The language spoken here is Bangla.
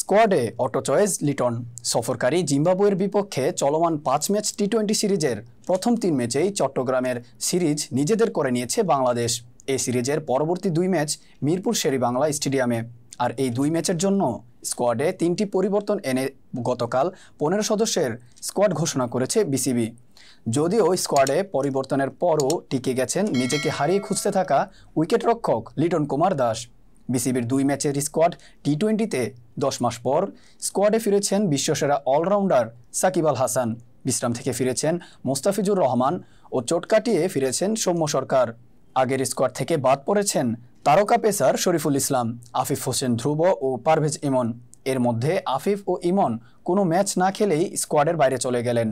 স্কোয়াডে অটো চয়েস লিটন সফরকারী জিম্বাবুয়ের বিপক্ষে চলমান পাঁচ ম্যাচ টি টোয়েন্টি সিরিজের প্রথম তিন ম্যাচেই চট্টগ্রামের সিরিজ নিজেদের করে নিয়েছে বাংলাদেশ এই সিরিজের পরবর্তী দুই ম্যাচ মিরপুর শেরি বাংলা স্টেডিয়ামে আর এই দুই ম্যাচের জন্য স্কোয়াডে তিনটি পরিবর্তন এনে গতকাল পনেরো সদস্যের স্কোয়াড ঘোষণা করেছে বিসিবি যদিও স্কোয়াডে পরিবর্তনের পরও টিকে গেছেন নিজেকে হারিয়ে খুঁজতে থাকা উইকেটরক্ষক লিটন কুমার দাস বিসিবির দুই ম্যাচের স্কোয়াড টি টোয়েন্টিতে দশ মাস পর স্কোয়াডে ফিরেছেন বিশ্বসেরা অলরাউন্ডার সাকিব আল হাসান বিশ্রাম থেকে ফিরেছেন মোস্তাফিজুর রহমান ও চোট কাটিয়ে ফিরেছেন সৌম্য সরকার আগের স্কোয়াড থেকে বাদ পড়েছেন তারকা পেসার শরীফুল ইসলাম আফিফ হোসেন ধ্রুব ও পারভেজ ইমন এর মধ্যে আফিফ ও ইমন কোনো ম্যাচ না খেলেই স্কোয়াডের বাইরে চলে গেলেন